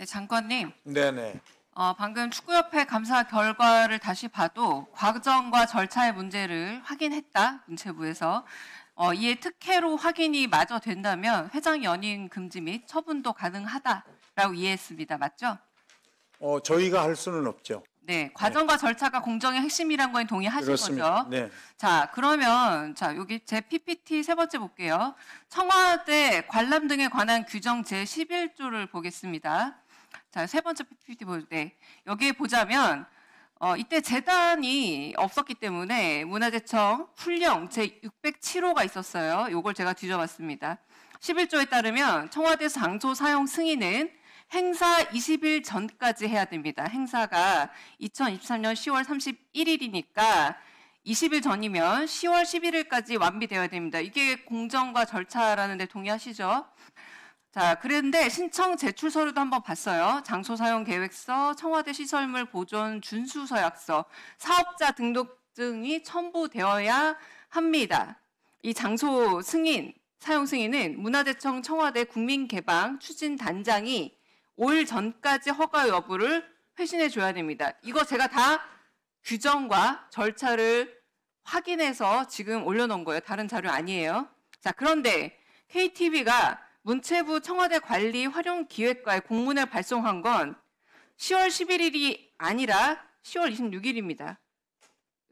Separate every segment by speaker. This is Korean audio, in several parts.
Speaker 1: 네, 장관님. 네네. 어, 방금 축구협회 감사 결과를 다시 봐도 과정과 절차의 문제를 확인했다 문체부에서 어, 이에 특혜로 확인이 마저 된다면 회장 연임 금지 및 처분도 가능하다라고 이해했습니다. 맞죠?
Speaker 2: 어, 저희가 할 수는 없죠.
Speaker 1: 네, 과정과 네. 절차가 공정의 핵심이란 거에 동의하실 그렇습니다. 거죠. 네. 자, 그러면 자 여기 제 PPT 세 번째 볼게요. 청와대 관람 등에 관한 규정 제 11조를 보겠습니다. 자, 세 번째 PPT 볼때 네. 여기에 보자면 어, 이때 재단이 없었기 때문에 문화재청 훈령 제607호가 있었어요. 요걸 제가 뒤져봤습니다. 11조에 따르면 청와대 장소 사용 승인은 행사 20일 전까지 해야 됩니다. 행사가 2023년 10월 31일이니까 20일 전이면 10월 11일까지 완비되어야 됩니다. 이게 공정과 절차라는 데 동의하시죠? 자, 그런데 신청 제출 서류도 한번 봤어요. 장소 사용 계획서, 청와대 시설물 보존 준수 서약서, 사업자 등록증이 첨부되어야 합니다. 이 장소 승인, 사용 승인은 문화재청 청와대 국민개방 추진 단장이 올 전까지 허가 여부를 회신해 줘야 됩니다. 이거 제가 다 규정과 절차를 확인해서 지금 올려놓은 거예요. 다른 자료 아니에요. 자, 그런데 KTV가 문체부 청와대 관리 활용 기획과에 공문을 발송한 건 10월 11일이 아니라 10월 26일입니다.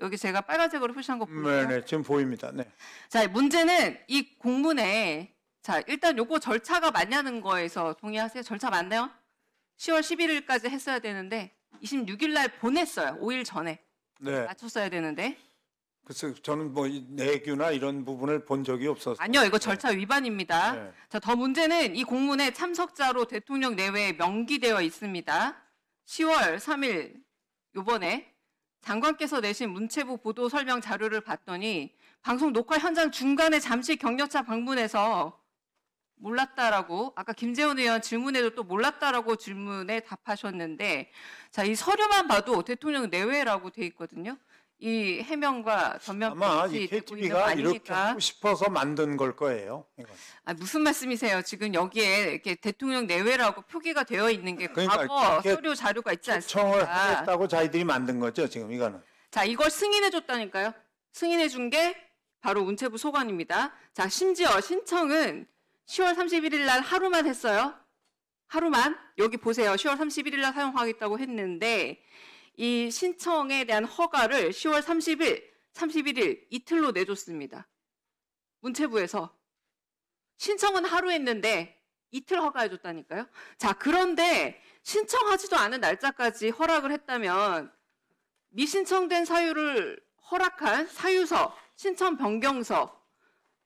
Speaker 1: 여기 제가 빨간색으로 표시한 거 음, 보이죠? 네, 네,
Speaker 2: 지금 보입니다. 네.
Speaker 1: 자, 문제는 이 공문에 자, 일단 요거 절차가 맞냐는 거에서 동의하세요? 절차 맞나요? 10월 11일까지 했어야 되는데 26일 날 보냈어요. 5일 전에. 네. 맞췄어야 되는데.
Speaker 2: 글쎄 저는 뭐이 내규나 이런 부분을 본 적이 없어서 아니요,
Speaker 1: 이거 절차 위반입니다. 네. 자, 더 문제는 이 공문에 참석자로 대통령 내외에 명기되어 있습니다. 10월 3일 요번에 장관께서 내신 문체부 보도 설명 자료를 봤더니 방송 녹화 현장 중간에 잠시 경력차 방문해서 몰랐다라고 아까 김재원 의원 질문에도 또 몰랐다라고 질문에 답하셨는데 자, 이 서류만 봐도 대통령 내외라고 돼 있거든요. 이 해명과 전면 아마 이 KTB가 이렇게 하고
Speaker 2: 싶어서 만든 걸 거예요. 이건.
Speaker 1: 아, 무슨 말씀이세요? 지금 여기에 이렇게 대통령 내외라고 표기가 되어 있는 게 그러니까 과거 서류 자료가 있지 않습니까? 청을 하다고
Speaker 2: 자기들이 만든 거죠. 지금 이거는.
Speaker 1: 자 이걸 승인해줬다니까요. 승인해준 게 바로 운체부 소관입니다. 자 심지어 신청은 10월 31일 날 하루만 했어요. 하루만 여기 보세요. 10월 31일 날 사용하겠다고 했는데 이 신청에 대한 허가를 10월 30일, 31일 이틀로 내줬습니다. 문체부에서. 신청은 하루 했는데 이틀 허가해줬다니까요. 자, 그런데 신청하지도 않은 날짜까지 허락을 했다면 미신청된 사유를 허락한 사유서, 신청 변경서,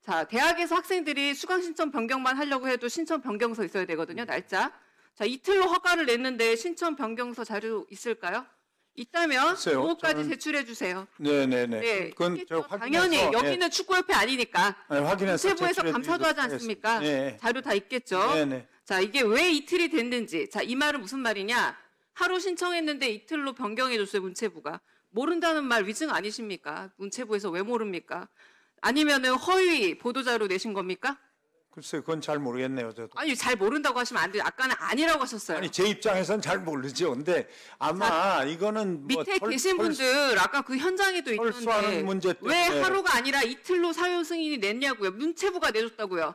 Speaker 1: 자, 대학에서 학생들이 수강 신청 변경만 하려고 해도 신청 변경서 있어야 되거든요, 날짜. 자, 이틀로 허가를 냈는데 신청 변경서 자료 있을까요? 있다면 그것까지 제출해 주세요.
Speaker 2: 네네네. 네, 그건 제 당연히 예. 여기는 예.
Speaker 1: 축구협회 아니니까 네, 확인해서 세부에서 감사도 하지 않습니까? 네. 자료 다 있겠죠. 네네. 자 이게 왜 이틀이 됐는지 자이 말은 무슨 말이냐? 하루 신청했는데 이틀로 변경해 줬어요 문체부가 모른다는 말 위증 아니십니까? 문체부에서 왜 모릅니까? 아니면은 허위 보도자료 내신 겁니까?
Speaker 2: 글쎄요, 그건 잘 모르겠네요, 저도.
Speaker 1: 아니, 잘 모른다고 하시면 안 돼요. 아까는 아니라고 하셨어요. 아니,
Speaker 2: 제입장에서잘 모르죠. 근데 아마 자, 이거는 뭐 밑에 털, 계신 분들 아까 그
Speaker 1: 현장에도 있는데 문제 때문에. 왜 하루가 아니라 이틀로 사유 승인이 냈냐고요. 문체부가 내줬다고요.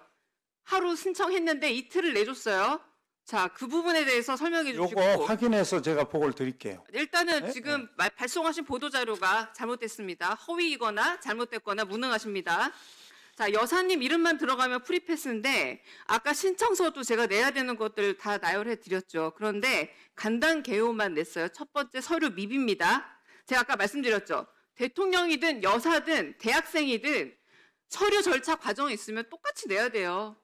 Speaker 1: 하루 신청했는데 이틀을 내줬어요. 자, 그 부분에 대해서 설명해 주시고 요거 확인해서
Speaker 2: 제가 보고를 드릴게요.
Speaker 1: 일단은 네? 지금 네. 발송하신 보도 자료가 잘못됐습니다. 허위이거나 잘못됐거나 무능하십니다. 자, 여사님 이름만 들어가면 프리패스인데 아까 신청서도 제가 내야 되는 것들다 나열해 드렸죠. 그런데 간단 개요만 냈어요. 첫 번째 서류 미비입니다 제가 아까 말씀드렸죠. 대통령이든 여사든 대학생이든 서류 절차 과정이 있으면 똑같이 내야 돼요.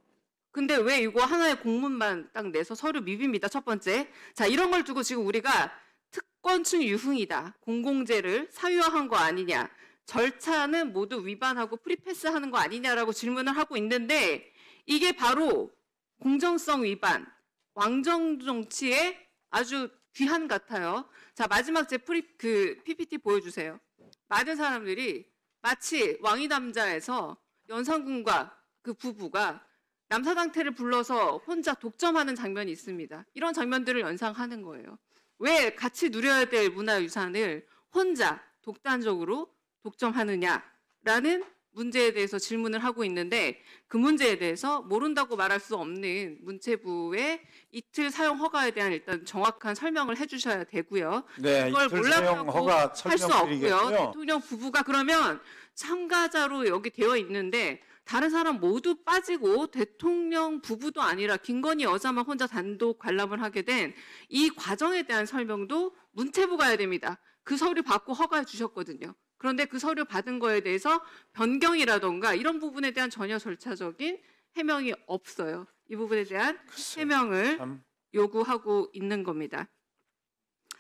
Speaker 1: 근데 왜 이거 하나의 공문만 딱 내서 서류 미비입니다첫 번째. 자, 이런 걸 두고 지금 우리가 특권층 유흥이다. 공공재를 사유화한 거 아니냐. 절차는 모두 위반하고 프리패스하는 거 아니냐라고 질문을 하고 있는데 이게 바로 공정성 위반, 왕정 정치의 아주 귀한 같아요. 자 마지막 제 프리 그 PPT 보여주세요. 많은 사람들이 마치 왕이 남자에서 연산군과 그 부부가 남사당태를 불러서 혼자 독점하는 장면이 있습니다. 이런 장면들을 연상하는 거예요. 왜 같이 누려야 될 문화유산을 혼자 독단적으로 독점하느냐라는 문제에 대해서 질문을 하고 있는데 그 문제에 대해서 모른다고 말할 수 없는 문체부의 이틀 사용 허가에 대한 일단 정확한 설명을 해주셔야 되고요. 네, 그걸 몰랐다고 할수 없고요. 대통령 부부가 그러면 참가자로 여기 되어 있는데 다른 사람 모두 빠지고 대통령 부부도 아니라 김건희 여자만 혼자 단독 관람을 하게 된 이 과정에 대한 설명도 문체부 가야 해 됩니다. 그 서류 받고 허가해 주셨거든요. 그런데 그 서류 받은 거에 대해서 변경이라던가 이런 부분에 대한 전혀 절차적인 해명이 없어요. 이 부분에 대한 글쎄, 해명을 참. 요구하고 있는 겁니다.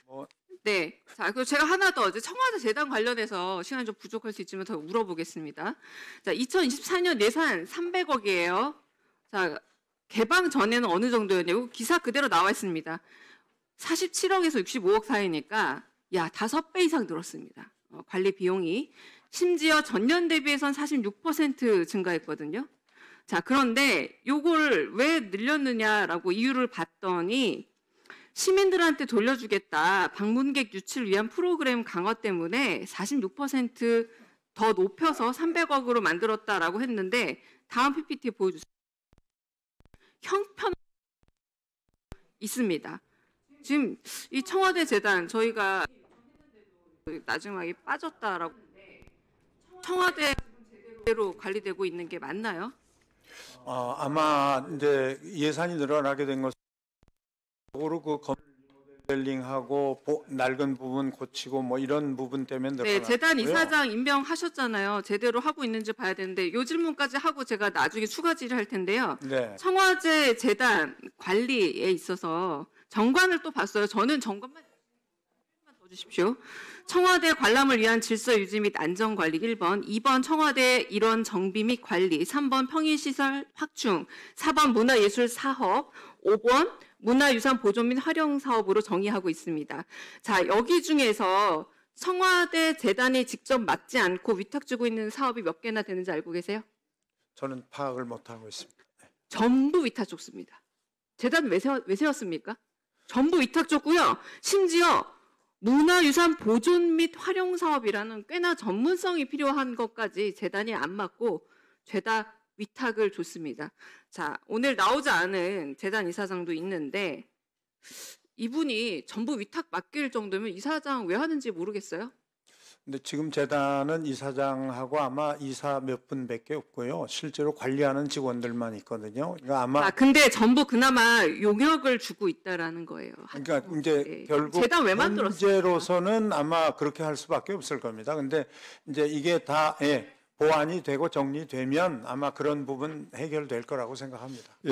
Speaker 1: 뭐. 네. 자, 그리고 제가 하나 더 이제 청와대 재단 관련해서 시간이 좀 부족할 수 있지만 더 물어보겠습니다. 자, 2024년 예산 300억이에요. 자, 개방 전에는 어느 정도였냐고 기사 그대로 나와 있습니다. 47억에서 65억 사이니까 야, 다배 이상 늘었습니다. 어, 관리 비용이 심지어 전년 대비해선 46% 증가했거든요. 자, 그런데 요걸 왜 늘렸느냐라고 이유를 봤더니 시민들한테 돌려주겠다. 방문객 유치를 위한 프로그램 강화 때문에 46%더 높여서 300억으로 만들었다라고 했는데 다음 PPT 보여주세요. 형편 있습니다. 지금 이 청와대 재단 저희가 나중에 빠졌다라고 청와대로 관리되고 있는 게 맞나요?
Speaker 2: 어, 아마 이제 예산이 늘어나게 된 것은 그 델링하고 낡은 부분 고치고 뭐 이런 부분 때문에 네, 늘어났고요. 네, 재단 이사장
Speaker 1: 임명하셨잖아요. 제대로 하고 있는지 봐야 되는데 요 질문까지 하고 제가 나중에 추가 질의할 텐데요. 네. 청와제 재단 관리에 있어서 정관을 또 봤어요. 저는 정관만 주십시오. 청와대 관람을 위한 질서 유지 및 안전 관리 1번, 2번 청와대 일원 정비 및 관리, 3번 평일시설 확충, 4번 문화예술 사업, 5번 문화유산 보존 및 활용 사업으로 정의하고 있습니다. 자, 여기 중에서 청와대 재단이 직접 맡지 않고 위탁 주고 있는 사업이 몇 개나 되는지 알고 계세요? 저는 파악을 못하고 있습니다. 네. 전부 위탁 줬습니다. 재단 왜, 세웠, 왜 세웠습니까? 전부 위탁 줬고요. 심지어 문화유산 보존 및 활용 사업이라는 꽤나 전문성이 필요한 것까지 재단이 안 맞고 죄다 위탁을 줬습니다. 자, 오늘 나오지 않은 재단 이사장도 있는데 이분이 전부 위탁 맡길 정도면 이사장 왜 하는지 모르겠어요?
Speaker 2: 근데 지금 재단은 이사장하고 아마 이사 몇 분밖에 없고요. 실제로 관리하는 직원들만 있거든요. 그러니까 아마 아 근데 전부 그나마 용역을 주고 있다라는 거예요. 그러니까 한, 이제 네. 결국 재단 왜 만들었어요? 현재로서는 아마 그렇게 할 수밖에 없을 겁니다. 근데 이제 이게 다 예, 보완이 되고 정리되면 아마 그런 부분 해결될 거라고 생각합니다. 예.